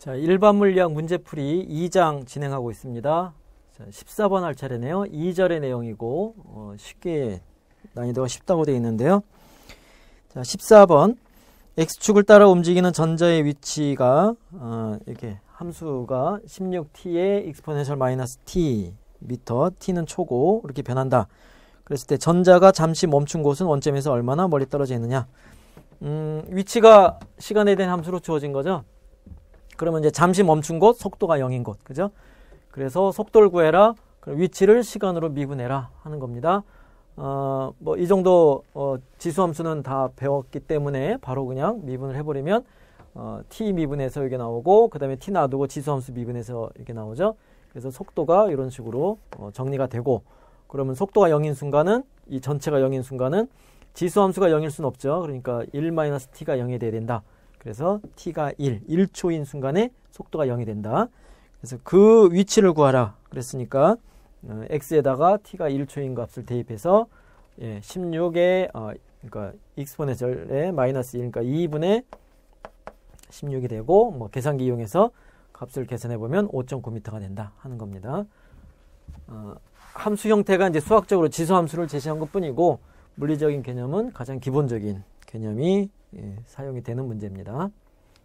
자, 일반 물리학 문제풀이 2장 진행하고 있습니다. 자, 14번 할 차례네요. 2절의 내용이고 어, 쉽게 난이도가 쉽다고 되어 있는데요. 자, 14번 x축을 따라 움직이는 전자의 위치가 어, 이렇게 함수가 16t에 익스포네셜 마이너스 t 미터 t는 초고 이렇게 변한다. 그랬을 때 전자가 잠시 멈춘 곳은 원점에서 얼마나 멀리 떨어져 있느냐. 음, 위치가 시간에 대한 함수로 주어진 거죠. 그러면 이제 잠시 멈춘 곳, 속도가 0인 곳. 그죠? 그래서 속도를 구해라. 그럼 위치를 시간으로 미분해라 하는 겁니다. 어, 뭐 이 정도 어, 지수함수는 다 배웠기 때문에 바로 그냥 미분을 해버리면 어, t 미분해서 이게 나오고 그 다음에 t 놔두고 지수함수 미분해서 이게 나오죠. 그래서 속도가 이런 식으로 어, 정리가 되고 그러면 속도가 0인 순간은 이 전체가 0인 순간은 지수함수가 0일 순 없죠. 그러니까 1-t가 0이 돼야 된다. 그래서 t가 1, 1초인 순간에 속도가 0이 된다. 그래서 그 위치를 구하라. 그랬으니까 어, x에다가 t가 1초인 값을 대입해서 예, 16의 어, 그러니까 익스포네셜의 마이너스 1, 그러니까 2분의 16이 되고 뭐 계산기 이용해서 값을 계산해 보면 5.9m가 된다 하는 겁니다. 어, 함수 형태가 이제 수학적으로 지수 함수를 제시한 것뿐이고 물리적인 개념은 가장 기본적인 개념이 예, 사용이 되는 문제입니다.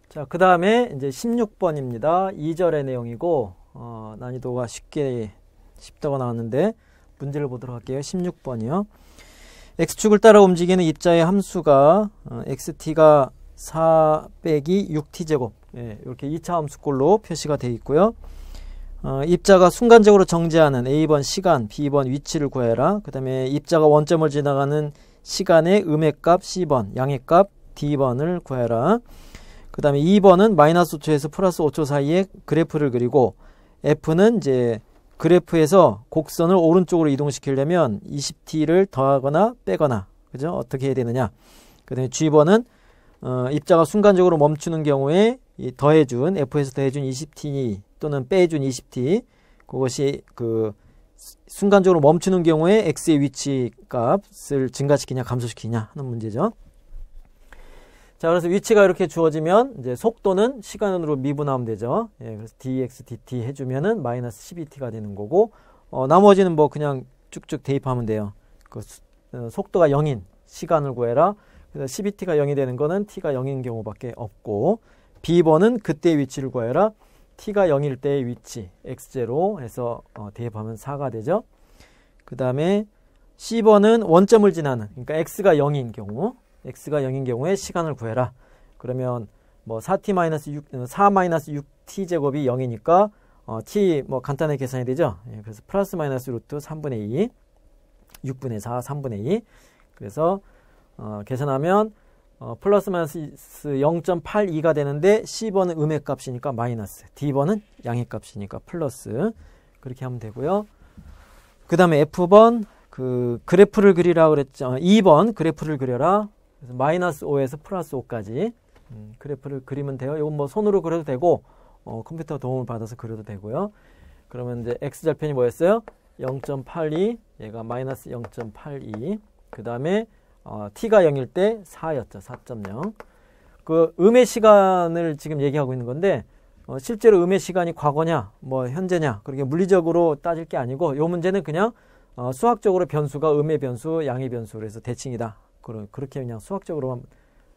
자, 그 다음에 이제 16번입니다. 2절의 내용이고, 어, 난이도가 쉽게, 쉽다고 나왔는데, 문제를 보도록 할게요. 16번이요. x축을 따라 움직이는 입자의 함수가, 어, xt가 4 빼기 6t제곱, 예, 이렇게 2차 함수꼴로 표시가 되어 있고요. 어, 입자가 순간적으로 정지하는 A번 시간, B번 위치를 구해라. 그 다음에 입자가 원점을 지나가는 시간의 음의값 C번, 양의값 D번을 구해라. 그 다음에 2번은 마이너스 5초에서 플러스 5초 사이에 그래프를 그리고 F는 이제 그래프에서 곡선을 오른쪽으로 이동시키려면 20t를 더하거나 빼거나 그죠? 어떻게 해야 되느냐. 그 다음에 G번은 어, 입자가 순간적으로 멈추는 경우에 이 더해준 F에서 더해준 20t 또는 빼준 20t 그것이 그 순간적으로 멈추는 경우에 x의 위치 값을 증가시키냐 감소시키냐 하는 문제죠. 자, 그래서 위치가 이렇게 주어지면 이제 속도는 시간으로 미분하면 되죠. 예, 그래서 dx dt 해주면은 마이너스 12t가 되는 거고, 어, 나머지는 뭐 그냥 쭉쭉 대입하면 돼요. 그 어, 속도가 0인 시간을 구해라. 그래서 12t가 0이 되는 거는 t가 0인 경우밖에 없고, b번은 그때 위치를 구해라. t가 0일 때의 위치 x0 해서 어, 대입하면 4가 되죠. 그 다음에 c번은 원점을 지나는, 그러니까 x가 0인 경우. x가 0인 경우에 시간을 구해라. 그러면 뭐 4t-6 4-6t 제곱이 0이니까 어, t 뭐 간단하게 계산이 되죠. 예, 그래서 플러스 마이너스 루트 3분의 2 6분의 4 3분의 2 그래서 어, 계산하면 어, 플러스 마이너스 0.82가 되는데 C번은 음의 값이니까 마이너스 D번은 양의 값이니까 플러스 그렇게 하면 되고요. 그 다음에 F번 그 그래프를 그리라 그랬죠. 2번 어, 그래프를 그려라. 그래서 마이너스 5에서 플러스 5까지 음, 그래프를 그리면 돼요. 이건 뭐 손으로 그려도 되고 어, 컴퓨터 도움을 받아서 그려도 되고요. 그러면 이제 x절편이 뭐였어요? 0.82 얘가 마이너스 0.82그 다음에 어, t가 0일 때 4였죠. 4.0그 음의 시간을 지금 얘기하고 있는 건데 어, 실제로 음의 시간이 과거냐 뭐 현재냐 그렇게 물리적으로 따질 게 아니고 이 문제는 그냥 어, 수학적으로 변수가 음의 변수 양의 변수 그래서 대칭이다 그런 그렇게 그냥 수학적으로만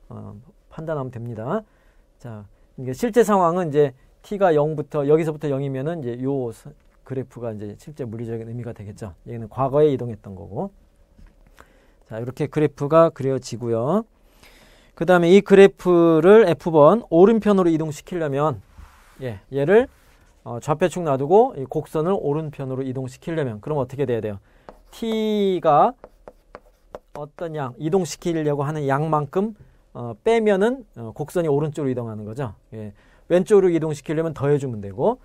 어, 판단하면 됩니다. 자, 이게 실제 상황은 이제 t가 0부터 여기서부터 0이면은 이제 요 그래프가 이제 실제 물리적인 의미가 되겠죠. 얘는 과거에 이동했던 거고. 자, 이렇게 그래프가 그려지고요. 그 다음에 이 그래프를 F번 오른편으로 이동시키려면 예, 얘를 어, 좌표축 놔두고 이 곡선을 오른편으로 이동시키려면 그럼 어떻게 돼야 돼요? t가 어떤 양 이동시키려고 하는 양만큼 어, 빼면은 어, 곡선이 오른쪽으로 이동하는 거죠. 예. 왼쪽으로 이동시키려면 더해주면 되고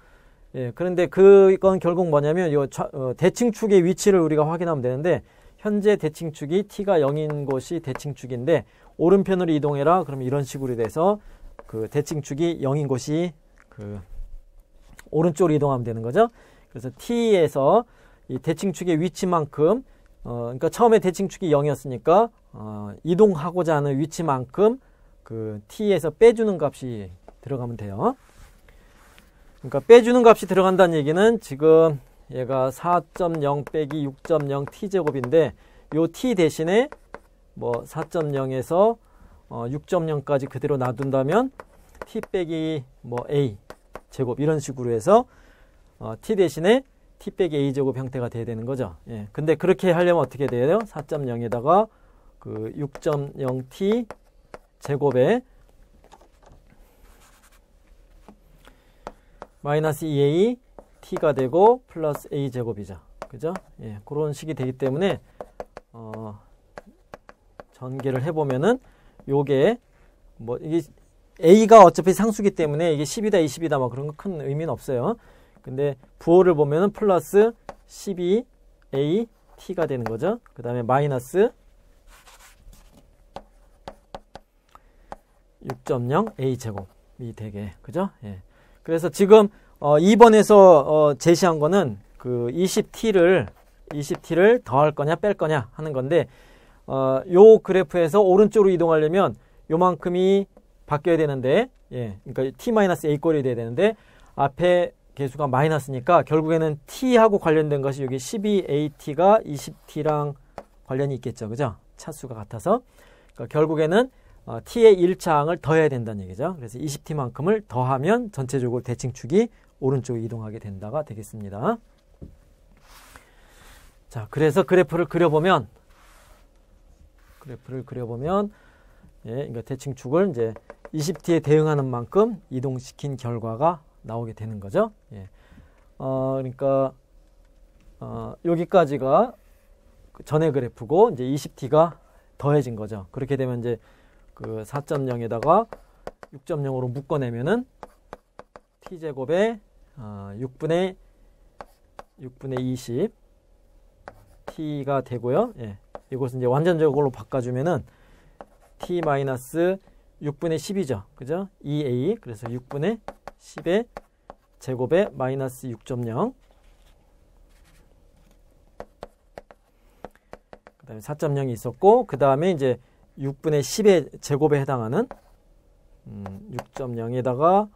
예, 그런데 그건 결국 뭐냐면 요 어, 대칭축의 위치를 우리가 확인하면 되는데 현재 대칭축이 t가 0인 곳이 대칭축인데 오른편으로 이동해라 그러면 이런 식으로 돼서 그 대칭축이 0인 곳이 그 오른쪽으로 이동하면 되는 거죠. 그래서 t에서 이 대칭축의 위치만큼 어, 그러니까 처음에 대칭축이 0이었으니까 어, 이동하고자 하는 위치만큼 그 t에서 빼주는 값이 들어가면 돼요. 그러니까 빼주는 값이 들어간다는 얘기는 지금 얘가 4.0 빼기 6.0 t제곱인데 요 t 대신에 뭐 4.0에서 어, 6.0까지 그대로 놔둔다면 t 빼기 뭐 a 제곱 이런 식으로 해서 어, t 대신에 T백 A 제곱 형태가 돼야 되는 거죠. 예. 근데 그렇게 하려면 어떻게 돼요? 4.0에다가 그 6.0T 제곱에 마이너스 2A T가 되고 플러스 A 제곱이죠. 그죠? 예. 그런 식이 되기 때문에 어, 전개를 해보면은 요게 뭐 이게 A가 어차피 상수기 때문에 이게 10이다 20이다 막 뭐 그런 거 큰 의미는 없어요. 근데 부호를 보면 은 플러스 12at가 되는 거죠. 그 다음에 마이너스 6.0a제곱이 되게 그죠? 예. 그래서 지금 어 2번에서 어 제시한 거는 그 20t를 20t를 더할 거냐 뺄 거냐 하는 건데 어, 요 그래프에서 오른쪽으로 이동하려면 요만큼이 바뀌어야 되는데 예, 그러니까 t-a 꼴이 돼야 되는데 앞에 개수가 마이너스니까 결국에는 t하고 관련된 것이 여기 12at가 20t랑 관련이 있겠죠. 그죠? 차수가 같아서. 그러니까 결국에는 어, t의 1차항을 더해야 된다는 얘기죠. 그래서 20t만큼을 더하면 전체적으로 대칭축이 오른쪽으로 이동하게 된다가 되겠습니다. 자, 그래서 그래프를 그려보면 그래프를 그려보면 예, 그러니까 대칭축을 이제 20t에 대응하는 만큼 이동시킨 결과가 나오게 되는 거죠. 예. 어, 그러니까 어, 여기까지가 그 전의 그래프고 이제 20t가 더해진 거죠. 그렇게 되면 이제 그 4.0에다가 6.0으로 묶어내면은 t 제곱에 어, 6분의 6분의 20 t가 되고요. 예. 이것은 이제 완전적으로 바꿔주면은 t 마이너스 6분의 10이죠. 그죠? 2a 그래서 6분의 10의 제곱에 마이너스 6.0그 다음에 4.0이 있었고 그 다음에 이제 6분의 10의 제곱에 해당하는 음, 6.0에다가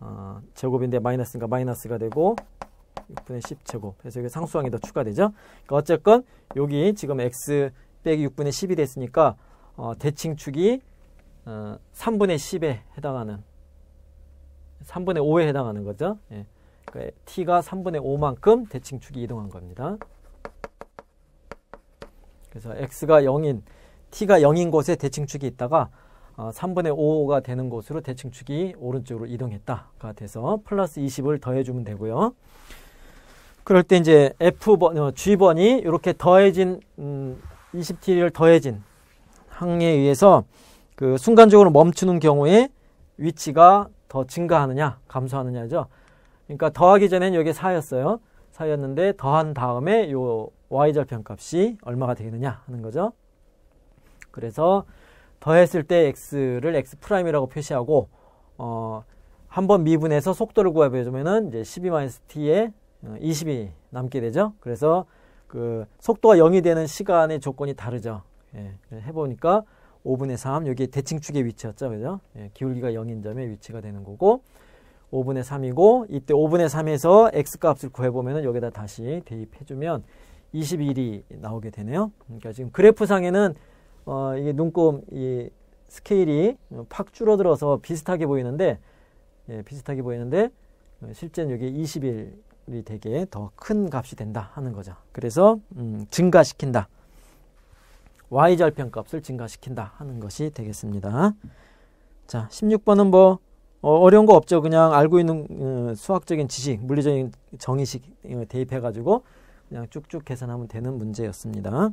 어, 제곱인데 마이너스니까 마이너스가 되고 6분의 10 제곱 그래서 여기 상수항이 더 추가되죠 그러니까 어쨌건 여기 지금 x 빼기 6분의 10이 됐으니까 어, 대칭축이 어, 3분의 10에 해당하는 3분의 5에 해당하는 거죠. 예. 그러니까 t가 3분의 5만큼 대칭 축이 이동한 겁니다. 그래서 x가 0인 t가 0인 곳에 대칭축이 있다가 어, 3분의 5가 되는 곳으로 대칭축이 오른쪽으로 이동했다가 돼서 플러스 20을 더해주면 되고요. 그럴 때 이제 F번, 어, G번이 이렇게 더해진 음, 20t를 더해진 항에 의해서 그 순간적으로 멈추는 경우에 위치가 더 증가하느냐, 감소하느냐죠. 그러니까 더하기 전엔 여기 4였어요. 4였는데 더한 다음에 요 y절편 값이 얼마가 되겠느냐 하는 거죠. 그래서 더했을 때 x를 x 프라임이라고 표시하고 어, 한번 미분해서 속도를 구해 보면은 이제 12-t에 20이 어, 남게 되죠. 그래서 그 속도가 0이 되는 시간의 조건이 다르죠. 예, 해보니까 5분의 3 여기 대칭축의 위치였죠. 그죠? 예, 기울기가 0인 점에 위치가 되는 거고 5분의 3이고 이때 5분의 3에서 x값을 구해보면 은 여기다 다시 대입해주면 21이 나오게 되네요. 그러니까 지금 그래프상에는 어, 이게 눈금 이 스케일이 팍 줄어들어서 비슷하게 보이는데 예, 비슷하게 보이는데 실제는 여기 21이 되게 더 큰 값이 된다 하는 거죠. 그래서 음, 증가시킨다. y절편값을 증가시킨다 하는 것이 되겠습니다. 자, 16번은 뭐 어, 려운거 없죠. 그냥 알고 있는 음, 수학적인 지식, 물리적인 정의식 어, 대입해가지고 그냥 쭉쭉 계산하면 되는 문제였습니다.